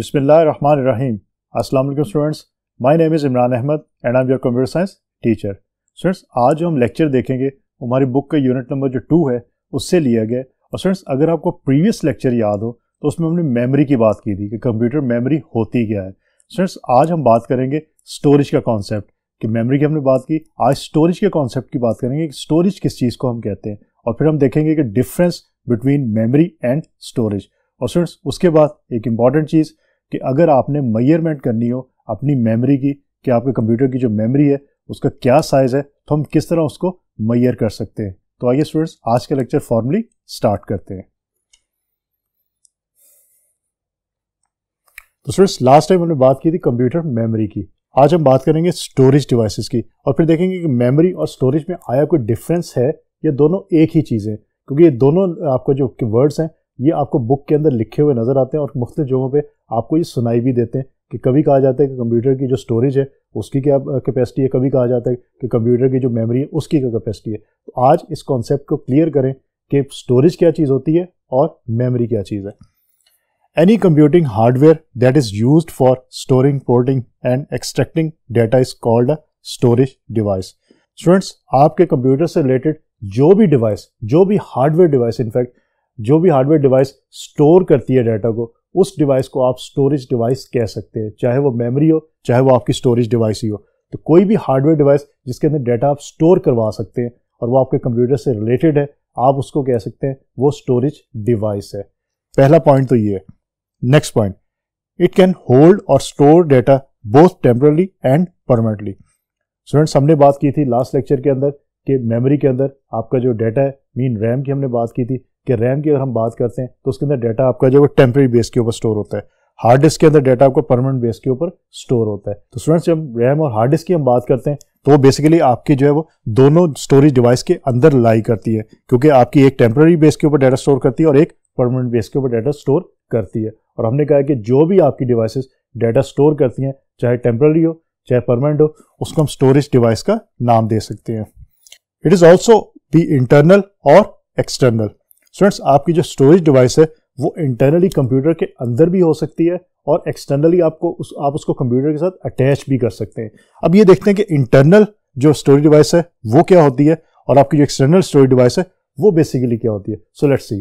Bismillahirrahmanirrahim. अस्सलाम वालेकुम students my name is Imran Ahmed and I am your computer science teacher students आज जो हम लेक्चर देखेंगे हमारी बुक का यूनिट नंबर जो टू है उससे लिया गया और स्टूडेंट्स अगर आपको प्रीवियस लेक्चर याद हो तो उसमें हमने मेमोरी की बात की थी कि कंप्यूटर मेमोरी होती क्या है स्टूडेंट्स आज हम बात करेंगे स्टोरेज का कॉन्सेप्ट कि मेमोरी की हमने बात की आज स्टोरेज के कॉन्सेप्ट की बात करेंगे कि स्टोरेज किस चीज़ को हम कहते हैं और फिर हम देखेंगे कि difference between memory and storage और स्टूडेंट्स उसके बाद एक इंपॉर्टेंट चीज़ कि अगर आपने मैयरमेंट करनी हो अपनी मेमोरी की कि आपके कंप्यूटर की जो मेमोरी है उसका क्या साइज़ है तो हम किस तरह उसको मैयर कर सकते हैं तो आइए स्टूडेंट्स आज का लेक्चर फॉर्मली स्टार्ट करते हैं तो स्टूडेंट्स लास्ट टाइम हमने बात की थी कंप्यूटर मेमोरी की आज हम बात करेंगे स्टोरेज डिवाइसेस की और फिर देखेंगे कि मेमोरी और स्टोरेज में आया कोई डिफरेंस है या दोनों एक ही चीज़ है क्योंकि ये दोनों आपका जो वर्ड्स हैं ये आपको बुक के अंदर लिखे हुए नज़र आते हैं और मुख्तु जगहों पर आपको ये सुनाई भी देते हैं कि कभी कहा जाता है कि कंप्यूटर की जो स्टोरेज है उसकी क्या कैपेसिटी है कभी कहा जाता है कि कंप्यूटर की जो मेमोरी है उसकी क्या कैपेसिटी है तो आज इस कॉन्सेप्ट को क्लियर करें कि स्टोरेज क्या चीज़ होती है और मेमोरी क्या चीज़ है any computing hardware that is use for storing porting and extracting data is called a storage device students आपके कंप्यूटर से रिलेटेड जो भी डिवाइस जो भी हार्डवेयर डिवाइस इनफैक्ट जो भी हार्डवेयर डिवाइस स्टोर करती है डाटा को उस डिवाइस को आप स्टोरेज डिवाइस कह सकते हैं चाहे वो मेमोरी हो चाहे वो आपकी स्टोरेज डिवाइस ही हो तो कोई भी हार्डवेयर डिवाइस जिसके अंदर डाटा आप स्टोर करवा सकते हैं और वो आपके कंप्यूटर से रिलेटेड है आप उसको कह सकते हैं वो स्टोरेज डिवाइस है पहला पॉइंट तो ये है next point it can hold और store data both temporarily and permanently students हमने बात की थी लास्ट लेक्चर के अंदर कि मेमोरी के अंदर आपका जो डाटा है मीन रैम की हमने बात की थी कि रैम की अगर हम बात करते हैं तो उसके अंदर डाटा आपका जो वो टेम्प्रेरी बेस के ऊपर स्टोर होता है हार्ड डिस्क के अंदर डाटा आपको परमानेंट बेस के ऊपर स्टोर होता है तो स्टूडेंट्स जब रैम और हार्ड डिस्क की हम बात करते हैं तो बेसिकली आपकी जो है वो दोनों स्टोरेज डिवाइस के अंदर लाई करती है क्योंकि आपकी एक टेम्प्रेरी बेस के ऊपर डाटा स्टोर करती है और एक परमानेंट बेस के ऊपर डाटा स्टोर करती है और हमने कहा कि जो भी आपकी डिवाइसेस डाटा स्टोर करती हैं चाहे टेम्प्रेरी हो चाहे परमानेंट हो उसको हम स्टोरेज डिवाइस का नाम दे सकते हैं it is also the internal और एक्सटर्नल स्टूडेंट्स आपकी जो स्टोरेज डिवाइस है वो इंटरनली कंप्यूटर के अंदर भी हो सकती है और एक्सटर्नली आपको उस आप उसको कंप्यूटर के साथ अटैच भी कर सकते हैं अब ये देखते हैं कि इंटरनल जो स्टोरेज डिवाइस है वो क्या होती है और आपकी जो एक्सटर्नल स्टोरेज डिवाइस है वो बेसिकली क्या होती है सो लेट्स सी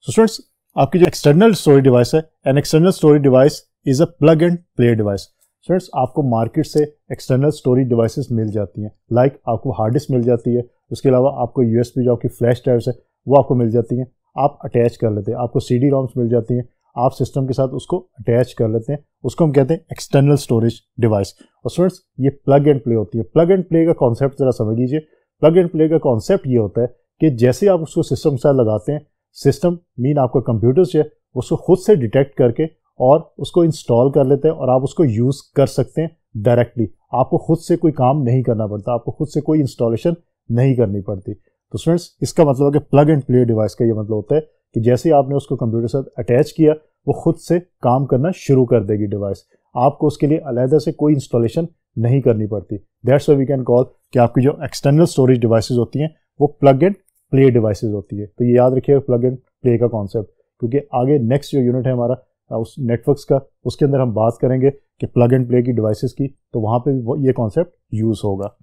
सो स्टूडेंट्स आपकी जो एक्सटर्नल स्टोरेज डिवाइस है an external storage device is a plug and play device friends आपको मार्केट से एक्सटर्नल स्टोरेज डिवाइसेस मिल जाती हैं लाइक like आपको हार्ड डिस्क मिल जाती है उसके अलावा आपको यू एस पी जो आपकी फ्लैश ड्राइव्स है वो आपको मिल जाती हैं आप अटैच कर लेते हैं आपको सी डी रॉम्स मिल जाती हैं आप सिस्टम के साथ उसको अटैच कर लेते हैं उसको हम कहते हैं एक्सटर्नल स्टोरेज डिवाइस और स्टूडेंट्स ये प्लग एंड प्ले होती है प्लग एंड प्ले का कॉन्सेप्ट ज़रा समझ लीजिए प्लग एंड प्ले का कॉन्सेप्ट ये होता है कि जैसे आप उसको सिस्टम के साथ लगाते हैं सिस्टम मीन आपका कंप्यूटर है उसको खुद से डिटेक्ट करके और उसको इंस्टॉल कर लेते हैं और आप उसको यूज़ कर सकते हैं डायरेक्टली आपको खुद से कोई काम नहीं करना पड़ता आपको खुद से कोई इंस्टॉलेशन नहीं करनी पड़ती तो फ्रेंड्स इसका मतलब है कि प्लग एंड प्ले डिवाइस का ये मतलब होता है कि जैसे ही आपने उसको कंप्यूटर से अटैच किया वो खुद से काम करना शुरू कर देगी डिवाइस आपको उसके लिए अलहदा से कोई इंस्टॉलेशन नहीं करनी पड़ती दैट्स वी कैन कॉल कि आपकी जो एक्सटर्नल स्टोरेज डिवाइसेज होती हैं वो प्लग एंड प्ले डिवाइसेज होती है तो ये याद रखिएगा प्लग एंड प्ले का कॉन्सेप्ट क्योंकि आगे नेक्स्ट जो यूनिट है हमारा हाँ, उस नेटवर्क्स का उसके अंदर हम बात करेंगे कि प्लग एंड प्ले की डिवाइसेस की तो वहां पे भी ये कॉन्सेप्ट यूज़ होगा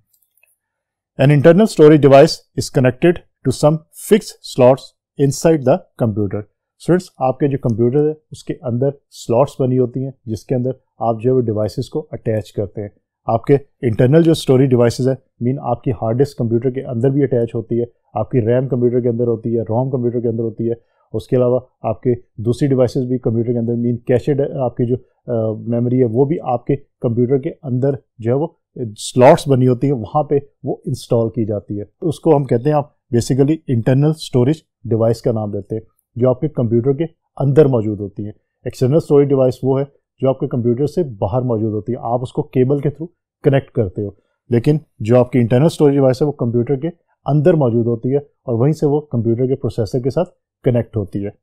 an internal storage device is connected to some fixed slots inside the computer students आपके जो कंप्यूटर है उसके अंदर स्लॉट्स बनी होती हैं जिसके अंदर आप जो है डिवाइसेस को अटैच करते हैं आपके इंटरनल जो स्टोरेज डिवाइसेस है मीन आपकी हार्ड डिस्क कंप्यूटर के अंदर भी अटैच होती है आपकी रैम कंप्यूटर के अंदर होती है रोम कंप्यूटर के अंदर होती है उसके अलावा आपके दूसरी डिवाइसेस भी कंप्यूटर के अंदर मीन कैशेड आपकी जो मेमोरी है वो भी आपके कंप्यूटर के अंदर जो है वो स्लॉट्स बनी होती हैं वहाँ पे वो इंस्टॉल की जाती है तो उसको हम कहते हैं आप बेसिकली इंटरनल स्टोरेज डिवाइस का नाम लेते हैं जो आपके कंप्यूटर के अंदर मौजूद होती है एक्सटर्नल स्टोरेज डिवाइस वो है जो आपके कंप्यूटर से बाहर मौजूद होती है आप उसको केबल के थ्रू कनेक्ट करते हो लेकिन जो आपकी इंटरनल स्टोरेज डिवाइस है वो कंप्यूटर के अंदर मौजूद होती है और वहीं से वो कंप्यूटर के प्रोसेसर के साथ कनेक्ट होती है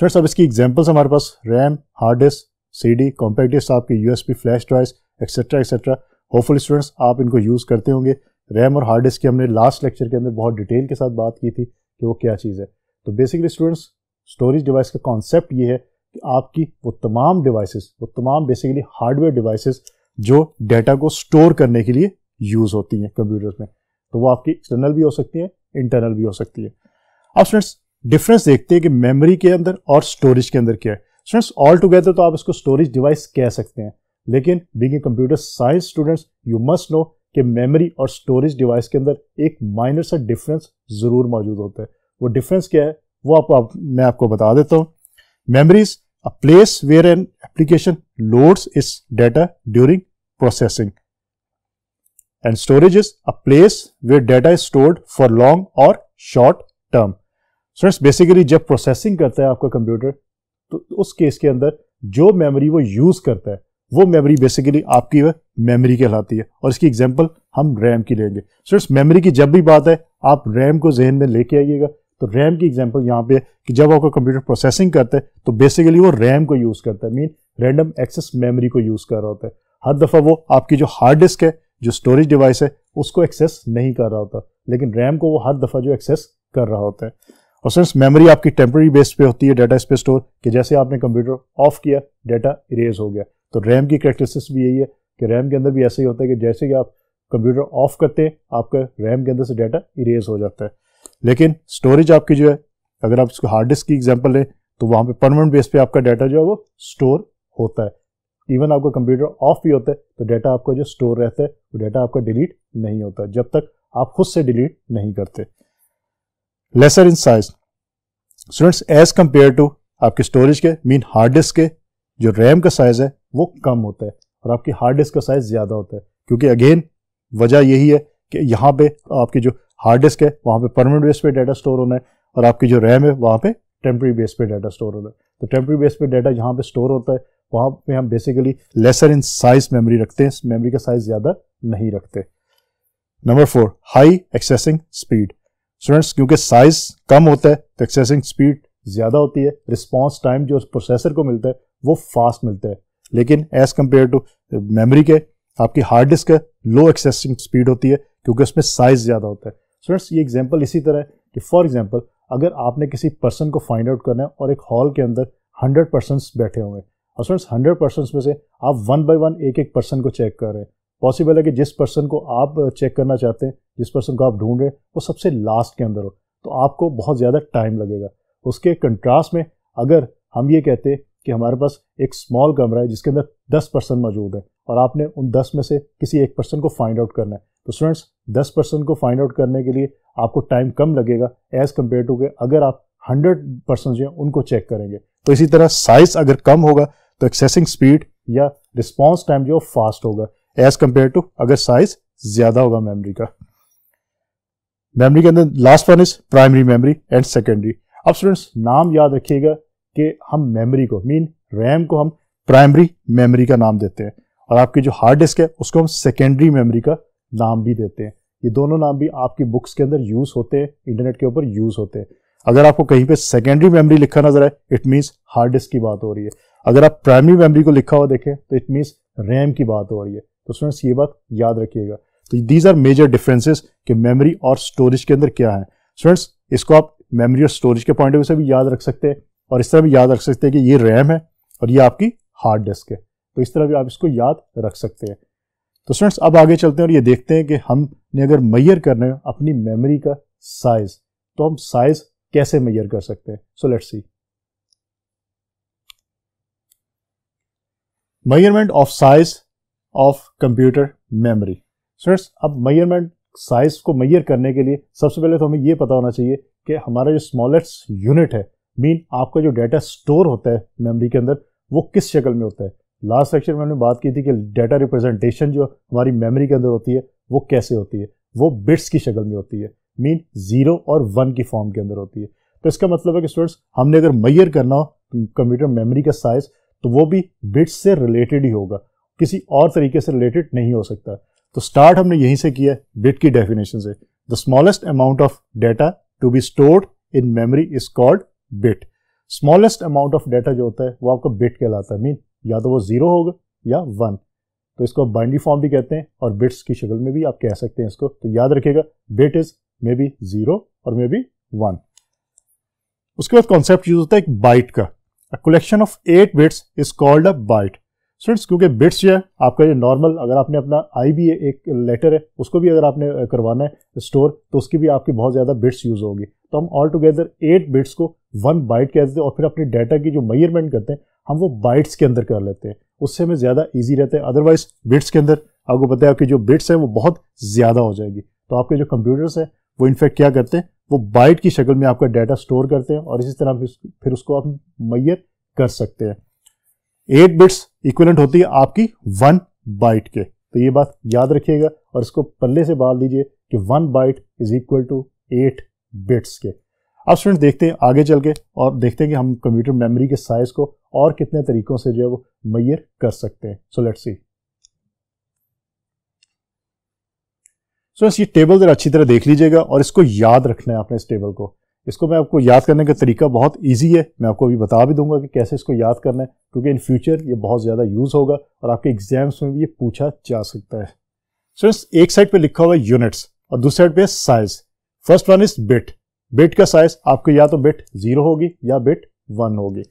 सर सब इसकी एग्जांपल्स हमारे पास RAM hard disk C D compact disk आपकी USB flash drive etcetera etcetera hopeful students आप इनको यूज़ करते होंगे रैम और हार्ड डिस्क की हमने लास्ट लेक्चर के अंदर बहुत डिटेल के साथ बात की थी कि वो क्या चीज़ है तो बेसिकली स्टूडेंट्स स्टोरेज डिवाइस का कॉन्सेप्ट ये है कि आपकी वो तमाम डिवाइसेस वो तमाम बेसिकली हार्डवेयर डिवाइसेस जो डेटा को स्टोर करने के लिए यूज़ होती हैं कंप्यूटर्स में तो वो आपकी एक्सटर्नल भी हो सकती है इंटरनल भी हो सकती है अब स्टूडेंट्स डिफरेंस देखते हैं कि मेमोरी के अंदर और स्टोरेज के अंदर क्या है स्टूडेंट्स ऑल टुगेदर तो आप इसको स्टोरेज डिवाइस कह सकते हैं लेकिन being a computer science students you must know कि मेमोरी और स्टोरेज डिवाइस के अंदर एक माइनर सा डिफरेंस ज़रूर मौजूद होता है वो डिफरेंस क्या है वो आप, आप मैं आपको बता देता हूँ memory's a place where an application loads इस data during processing and storage is a place where data is stored for long और शॉर्ट टर्म फ्रेंड्स बेसिकली जब प्रोसेसिंग करता है आपका कंप्यूटर तो उस केस के अंदर जो मेमोरी वो यूज़ करता है वो मेमोरी बेसिकली आपकी वह मेमोरी कहलाती है और इसकी एग्जांपल हम रैम की लेंगे फ्रेंड्स इट्स मेमोरी की जब भी बात है आप रैम को जहन में लेके आइएगा तो रैम की एग्जांपल यहाँ पे है कि जब आपका कंप्यूटर प्रोसेसिंग करता है तो बेसिकली वो रैम को यूज़ करता है मीन रैंडम एक्सेस मेमोरी को यूज़ कर रहा होता है हर दफ़ा वो आपकी जो हार्ड डिस्क है जो स्टोरेज डिवाइस है उसको एक्सेस नहीं कर रहा होता लेकिन रैम को वो हर दफ़ा जो एक्सेस कर रहा होता है और सिंस मेमोरी आपकी टेम्प्रेरी बेस पे होती है डाटा इस स्टोर कि जैसे आपने कंप्यूटर ऑफ किया डाटा इरेज हो गया तो रैम की करेक्टरिस्टिक्स भी यही है कि रैम के अंदर भी ऐसा ही होता है कि जैसे कि आप कंप्यूटर ऑफ करते हैं आपका रैम के अंदर से डाटा इरेज हो जाता है लेकिन स्टोरेज आपकी जो है अगर आप इसको हार्ड डिस्क की एग्जाम्पल लें तो वहाँ पर परमानेंट बेस पर आपका डाटा जो है वो स्टोर होता है इवन आपका कंप्यूटर ऑफ भी होता है तो डाटा आपका जो स्टोर रहता है वो डाटा आपका डिलीट नहीं होता जब तक आप खुद से डिलीट नहीं करते lesser in size students as compare to आपके स्टोरेज के मीन हार्ड डिस्क के जो रैम का साइज़ है वो कम होता है और आपकी हार्ड डिस्क का साइज़ ज़्यादा होता है क्योंकि अगेन वजह यही है कि यहाँ पे आपकी जो हार्ड डिस्क है वहाँ पे परमानेंट बेस पे डाटा स्टोर होना है और आपकी जो रैम है वहां पे टेम्प्रेरी बेस पे डाटा स्टोर होना है तो टेम्प्रेरी बेस पे डाटा यहाँ पे स्टोर होता है वहां पे हम basically lesser in size memory रखते हैं मेमोरी का साइज़ ज़्यादा नहीं रखते number four high accessing speed students क्योंकि साइज कम होता है तो एक्सेसिंग स्पीड ज़्यादा होती है रिस्पॉन्स टाइम जो प्रोसेसर को मिलता है वो फास्ट मिलता है लेकिन एज़ कम्पेयर टू मेमोरी के आपकी हार्ड डिस्क है लो एक्सेसिंग स्पीड होती है क्योंकि उसमें साइज़ ज़्यादा होता है स्टूडेंट्स ये एग्जाम्पल इसी तरह है कि फॉर एग्जाम्पल अगर आपने किसी पर्सन को फाइंड आउट करना है और एक हॉल के अंदर हंड्रेड पर्सन बैठे होंगे और स्टूडेंट्स हंड्रेड पर्सन में से आप वन बाई वन एक एक पर्सन को चेक कर रहे हैं पॉसिबल है कि जिस पर्सन को आप चेक करना चाहते हैं जिस पर्सन को आप ढूंढ रहे हैं वो सबसे लास्ट के अंदर हो तो आपको बहुत ज़्यादा टाइम लगेगा उसके कंट्रास्ट में अगर हम ये कहते हैं कि हमारे पास एक स्मॉल कमरा है जिसके अंदर दस पर्सन मौजूद हैं और आपने उन दस में से किसी एक पर्सन को फाइंड आउट करना है तो स्टूडेंट्स दस पर्सन को फाइंड आउट करने के लिए आपको टाइम कम लगेगा एज़ कम्पेयर टू के अगर आप हंड्रेड पर्सन जो हैं उनको चेक करेंगे तो इसी तरह साइज अगर कम होगा तो एक्सेसिंग स्पीड या रिस्पॉन्स टाइम जो फास्ट होगा एज कंपेयर टू अगर साइज ज्यादा होगा मेमोरी का मेमोरी के अंदर last one is primary memory and secondary अब स्टूडेंट्स नाम याद रखिएगा कि हम मेमोरी को मीन रैम को हम प्राइमरी मेमोरी का नाम देते हैं और आपकी जो हार्ड डिस्क है उसको हम सेकेंडरी मेमोरी का नाम भी देते हैं ये दोनों नाम भी आपकी बुक्स के अंदर यूज होते हैं इंटरनेट के ऊपर यूज होते हैं अगर आपको कहीं पे सेकेंडरी मेमोरी लिखा नजर आए इट मींस हार्ड डिस्क की बात हो रही है अगर आप प्राइमरी मेमोरी को लिखा हुआ देखें तो इट मीन्स रैम की बात हो रही है तो स्टूडेंट्स ये बात याद रखिएगा तो दीज आर मेजर डिफरेंसेस कि मेमोरी और स्टोरेज के अंदर क्या है स्टूडेंट्स इसको आप मेमोरी और स्टोरेज के पॉइंट ऑफ व्यू से भी याद रख सकते हैं और इस तरह भी याद रख सकते हैं कि ये रैम है और ये आपकी हार्ड डिस्क है तो इस तरह भी आप इसको याद रख सकते हैं तो स्टूडेंट्स अब आगे चलते हैं और ये देखते हैं कि हमने अगर मैयर करना है अपनी मेमोरी का साइज तो हम साइज कैसे मैयर कर सकते हैं so let's see measurement of size of computer memory students अब मैयरमेंट साइज को मैयर करने के लिए सबसे पहले तो हमें यह पता होना चाहिए कि हमारा जो स्मॉलेस्ट यूनिट है मीन आपका जो डाटा स्टोर होता है मेमोरी के अंदर वो किस शक्ल में होता है लास्ट सेक्शन में हमने बात की थी कि डाटा रिप्रेजेंटेशन जो हमारी मेमोरी के अंदर होती है वो कैसे होती है वो बिट्स की शक्ल में होती है मीन ज़ीरो और वन की फॉर्म के अंदर होती है तो इसका मतलब है कि स्टूडेंट्स हमने अगर मैयर करना हो कंप्यूटर मेमोरी का साइज़ तो वो भी बिट्स से रिलेटेड ही होगा किसी और तरीके से रिलेटेड नहीं हो सकता तो स्टार्ट हमने यहीं से किया बिट की डेफिनेशन से the smallest amount of data to be stored in memory is called bit smallest amount of data जो होता है वो आपका बिट कहलाता है मीन या तो वो जीरो होगा या वन तो इसको बाइंडी फॉर्म भी कहते हैं और बिट्स की शक्ल में भी आप कह सकते हैं इसको तो याद रखिएगा bit is may be zero और मे बी वन उसके बाद कॉन्सेप्ट यूज होता है एक बाइट का collection of eight bits is called a byte students क्योंकि बिट्स जो है आपका ये नॉर्मल अगर आपने अपना आई बी एक लेटर है उसको भी अगर आपने करवाना है स्टोर तो उसकी भी आपकी बहुत ज़्यादा बिट्स यूज़ होगी तो हम ऑल टुगेदर एट बिट्स को वन बाइट कहते हैं और फिर अपने डाटा की जो मेयरमेंट करते हैं हम वो बाइट्स के अंदर कर लेते हैं उससे हमें ज़्यादा ईजी रहता है अदरवाइज बिट्स के अंदर आपको पता है आपकी जो बिट्स हैं वो बहुत ज़्यादा हो जाएगी तो आपके जो कंप्यूटर्स हैं वो इनफेक्ट क्या करते हैं वो बाइट की शक्ल में आपका डाटा स्टोर करते हैं और इसी तरह फिर उसको आप मैयर कर सकते हैं एट बिट्स इक्वलेंट होती है आपकी वन बाइट के तो ये बात याद रखिएगा और इसको पल्ले से बाल दीजिए कि one byte is equal to eight bits के अब स्टूडेंट देखते हैं आगे चल के और देखते हैं कि हम कंप्यूटर मेमोरी के साइज को और कितने तरीकों से जो है वो मैयर कर सकते हैं सो लेट्स सी सो ये टेबल ज़रा अच्छी तरह देख लीजिएगा और इसको याद रखना है आपने इस टेबल को इसको मैं आपको याद करने का तरीका बहुत ईजी है मैं आपको अभी बता भी दूंगा कि कैसे इसको याद करना है क्योंकि इन फ्यूचर ये बहुत ज़्यादा यूज़ होगा और आपके एग्जाम्स में भी ये पूछा जा सकता है सो so, एक साइड पे लिखा हुआ है यूनिट्स और दूसरी साइड पे size first one is bit bit का साइज आपको या तो बिट जीरो होगी या बिट वन होगी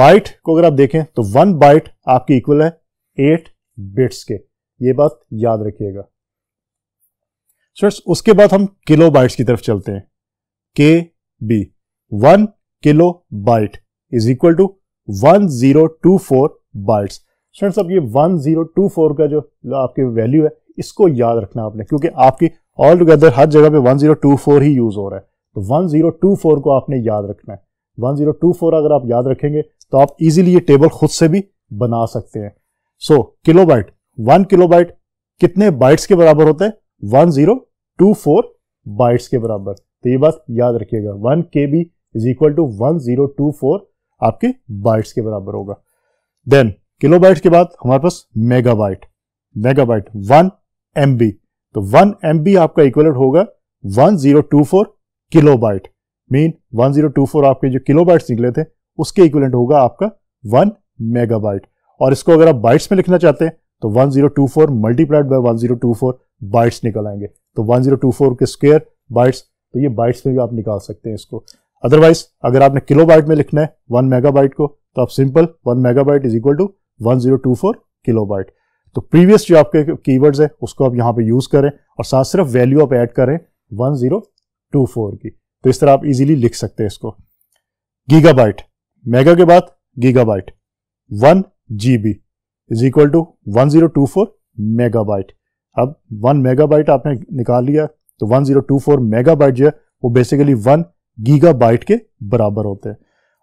बाइट को अगर आप देखें तो वन बाइट आपकी इक्वल है एट बिट्स के ये बात याद रखिएगा सर उसके बाद हम किलो की तरफ चलते हैं K B one kilo byte is equal to one zero two four bytes friends अब ये वन जीरो टू फोर का जो आपके वैल्यू है इसको याद रखना आपने क्योंकि आपकी ऑल टुगेदर हर जगह पे वन जीरो टू फोर ही यूज़ हो रहा है तो वन जीरो टू फोर को आपने याद रखना है वन जीरो टू फोर अगर आप याद रखेंगे तो आप इजीली ये टेबल खुद से भी बना सकते हैं so kilo byte one kilo byte कितने बाइट्स के बराबर होते हैं one zero two four bytes के बराबर तो ये बात याद रखिएगा one K B is equal to one zero two four आपके बाइट्स के बराबर होगा देन किलो बाइट के बाद हमारे पास mega byte mega byte one M B तो वन एम बी आपका इक्वल होगा one zero two four kilo bite mean one zero two four आपके जो किलो बाइट्स निकले थे उसके इक्वलेंट होगा आपका वन मेगा बाइट और इसको अगर आप बाइट्स में लिखना चाहते हैं तो one zero two four multiplied by one zero two four bytes निकल आएंगे तो फोर के स्क्वेयर बाइट्स तो ये बाइट्स में भी आप निकाल सकते हैं इसको अदरवाइज अगर आपने किलो बाइट में लिखना है वन मेगा को तो आप simple one mega byte is equal to one zero two four kilo byte तो प्रीवियस जो आपके कीवर्ड्स है उसको आप यहाँ पे यूज करें और साथ सिर्फ वैल्यू आप ऐड करें वन जीरो टू फोर की तो इस तरह आप इजीली लिख सकते हैं इसको गीगा बाइट मेगा के बाद giga byte one G B is equal to one zero two four mega byte अब वन मेगा बाइट आपने निकाल लिया तो 1024 मेगाबाइट जो है वो बेसिकली वन गीगाबाइट के बराबर होते हैं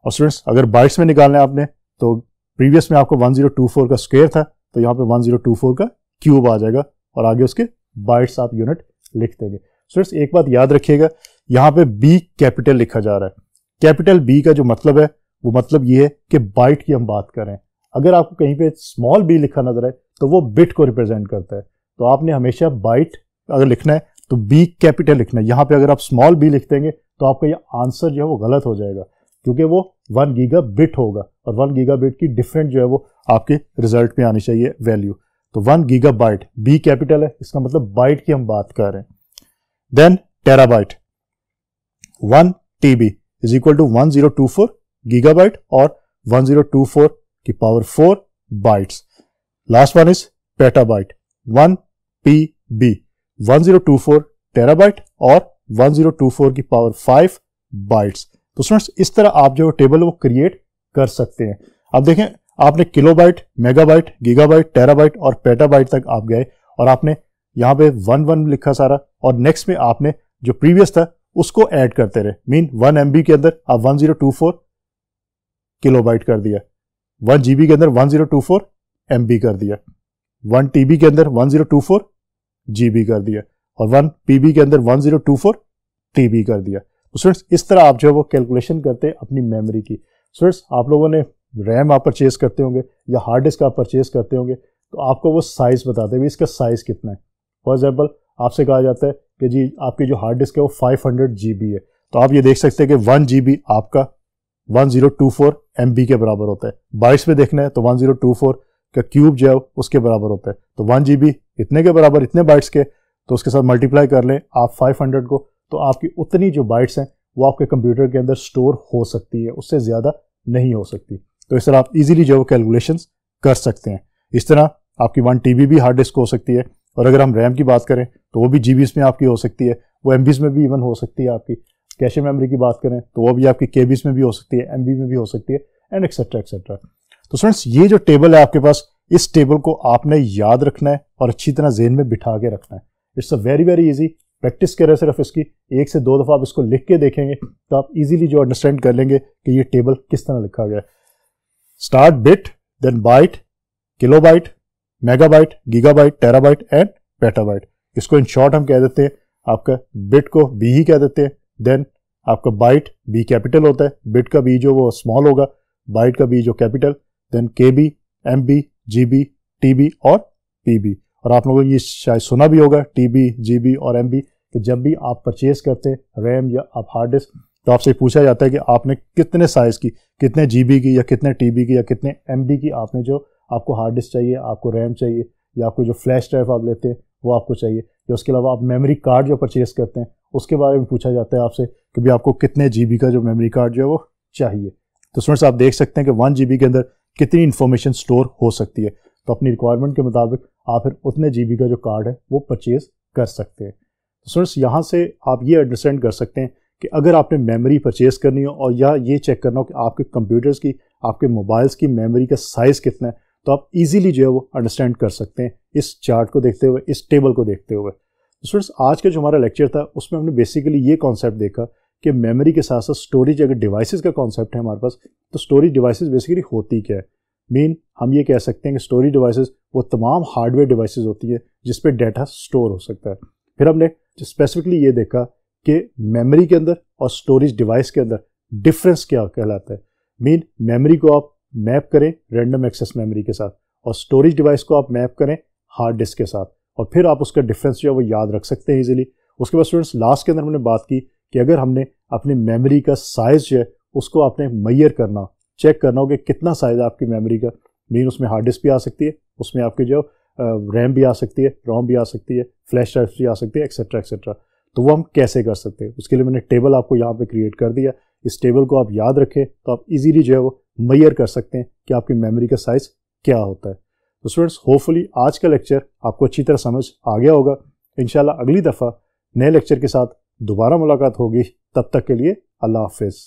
और स्टूडेंट्स अगर बाइट्स में निकालना है आपने तो प्रीवियस में आपको 1024 का स्क्वेयर था तो यहाँ पे 1024 का क्यूब आ जाएगा और आगे उसके बाइट्स आप यूनिट लिख देंगे स्टूडेंट्स एक बात याद रखिएगा यहाँ पे बी कैपिटल लिखा जा रहा है कैपिटल बी का जो मतलब है वो मतलब ये है कि बाइट की हम बात करें अगर आपको कहीं पे स्मॉल बी लिखा नजर आए तो वो बिट को रिप्रेजेंट करता है तो आपने हमेशा बाइट अगर लिखना है तो बी कैपिटल लिखना है यहाँ पे अगर आप स्मॉल बी लिख देंगे तो आपका ये आंसर जो है वो गलत हो जाएगा क्योंकि वो वन गीगा बिट होगा और वन गीगा बिट की डिफरेंट जो है वो आपके रिजल्ट में आनी चाहिए वैल्यू तो one giga byte B capital है इसका मतलब बाइट की हम बात कर रहे हैं then terabyte one T B is equal to one zero two four giga byte और वन जीरो टू फोर की power four byte last one is petabyte one P B 1024 terabyte और 1024 की पावर 5 बाइट्स तो students इस तरह आप जो table वो क्रिएट कर सकते हैं अब देखें आपने किलोबाइट मेगाबाइट गीगाबाइट टेराबाइट और पेटाबाइट तक आप गए और आपने यहाँ पे वन वन लिखा सारा और नेक्स्ट में आपने जो प्रीवियस था उसको ऐड करते रहे मीन वन एम के अंदर आप one zero two four kilobyte कर दिया वन जी के अंदर one zero two four M कर दिया वन टी के अंदर one zero two four GB कर दिया और वन पीबी के अंदर one zero two four TB कर दिया तो स्टूडेंट्स इस तरह आप जो है वो कैलकुलेशन करते हैं अपनी मेमोरी की स्टूडेंट्स आप लोगों ने रैम आप परचेज़ करते होंगे या हार्ड डिस्क आप परचेज़ करते होंगे तो आपको वो साइज़ बताते हैं इसका साइज़ कितना है फॉर एग्जाम्पल आपसे कहा जाता है कि जी आपकी जो हार्ड डिस्क है वो फाइव हंड्रेड जी बी है तो आप ये देख सकते हैं कि वन जी बी आपका one zero two four M B के बराबर होता है बाईस में देखना है तो वन जीरो टू फोर का क्यूब जो है उसके बराबर होता है तो वन जी बी इतने के बराबर इतने बाइट्स के तो उसके साथ मल्टीप्लाई कर लें आप 500 को तो आपकी उतनी जो बाइट्स हैं वो आपके कंप्यूटर के अंदर स्टोर हो सकती है उससे ज़्यादा नहीं हो सकती तो इस तरह आप इजीली जो कैलकुलेशन कर सकते हैं इस तरह आपकी वन टी भी हार्ड डिस्क हो सकती है और अगर हम रैम की बात करें तो वो भी जी में आपकी हो सकती है वो एम में भी इवन हो सकती है आपकी कैशे मेमोरी की बात करें तो वो भी आपकी के में भी हो सकती है एम में भी हो सकती है एंड एक्सेट्रा एक्सेट्रा तो फ्रेंड्स ये जो टेबल है आपके पास इस टेबल को आपने याद रखना है और अच्छी तरह जेन में बिठा के रखना है it's a very very easy practice करें सिर्फ इसकी एक से दो दफ़ा आप इसको लिख के देखेंगे तो आप इजीली जो अंडरस्टैंड कर लेंगे कि ये टेबल किस तरह लिखा गया है start bit then byte kilo byte byte mega giga byte tera byte and petabyte इसको इन शॉर्ट हम कह देते हैं आपका बिट को बी ही कह देते हैं देन आपका बाइट बी कैपिटल होता है बिट का बी जो वो स्मॉल होगा बाइट का बी जो capital then K B M B GB TB और पीबी और आप लोगों ने ये शायद सुना भी होगा टीबी जीबी और एमबी कि जब भी आप परचेज करते हैं रैम या आप हार्ड डिस्क तो आपसे पूछा जाता है कि आपने कितने साइज़ की कितने जीबी की या कितने टीबी की या कितने एमबी की आपने जो आपको हार्ड डिस्क चाहिए आपको रैम चाहिए या आपको जो फ्लैश ड्राइव आप लेते हैं वो आपको चाहिए या उसके अलावा आप मेमोरी कार्ड जो परचेज़ करते हैं उसके बारे में पूछा जाता है आपसे कि भाई आपको कितने जी का जो मेमोरी कार्ड जो है वो चाहिए तो स्टूडेंट्स आप देख सकते हैं कि वन जी के अंदर कितनी इन्फॉर्मेशन स्टोर हो सकती है तो अपनी रिक्वायरमेंट के मुताबिक आप फिर उतने जी का जो कार्ड है वो परचेज़ कर सकते हैं तो सर यहाँ से आप ये अंडरस्टैंड कर सकते हैं कि अगर आपने मेमोरी परचेज़ करनी हो और या ये चेक करना हो कि आपके कंप्यूटर्स की आपके मोबाइल्स की मेमोरी का साइज़ कितना है तो आप इजीली जो है वो अंडरस्टैंड कर सकते हैं इस चार्ट को देखते हुए इस टेबल को देखते हुए स्टूडेंट्स तो आज का जो हमारा लेक्चर था उसमें हमने बेसिकली ये कॉन्सेप्ट देखा कि मेमोरी के साथ साथ स्टोरेज अगर डिवाइसेस का कॉन्सेप्ट है हमारे पास तो स्टोरेज डिवाइसेस बेसिकली होती क्या है मीन हम ये कह सकते हैं कि स्टोरेज डिवाइसेस वो तमाम हार्डवेयर डिवाइसेस होती है जिस पे डाटा स्टोर हो सकता है फिर हमने स्पेसिफिकली ये देखा कि मेमोरी के अंदर और स्टोरेज डिवाइस के अंदर डिफरेंस क्या कहलाता है मीन मेमोरी को आप मैप करें रैंडम एक्सेस मेमोरी के साथ और स्टोरेज डिवाइस को आप मैप करें हार्ड डिस्क के साथ और फिर आप उसका डिफरेंस जो है वो याद रख सकते हैं ईजिली उसके बाद स्टूडेंट्स लास्ट के अंदर हमने बात की कि अगर हमने अपनी मेमोरी का साइज़ जो है उसको आपने मैयर करना चेक करना हो कि कितना साइज़ आपकी मेमोरी का मीन उसमें हार्ड डिस्क भी आ सकती है उसमें आपकी जो रैम भी आ सकती है रोम भी आ सकती है फ्लैश ड्राइव भी आ सकती है एक्सेट्रा एक्सेट्रा तो वो हम कैसे कर सकते हैं उसके लिए मैंने टेबल आपको यहाँ पे क्रिएट कर दिया इस टेबल को आप याद रखें तो आप इजीली जो है वो मैयर कर सकते हैं कि आपकी मेमोरी का साइज़ क्या होता है तो स्टूडेंट्स होपफुली आज का लेक्चर आपको अच्छी तरह समझ आ गया होगा इन अगली दफ़ा नए लेक्चर के साथ दोबारा मुलाकात होगी तब तक के लिए अल्लाह हाफिज़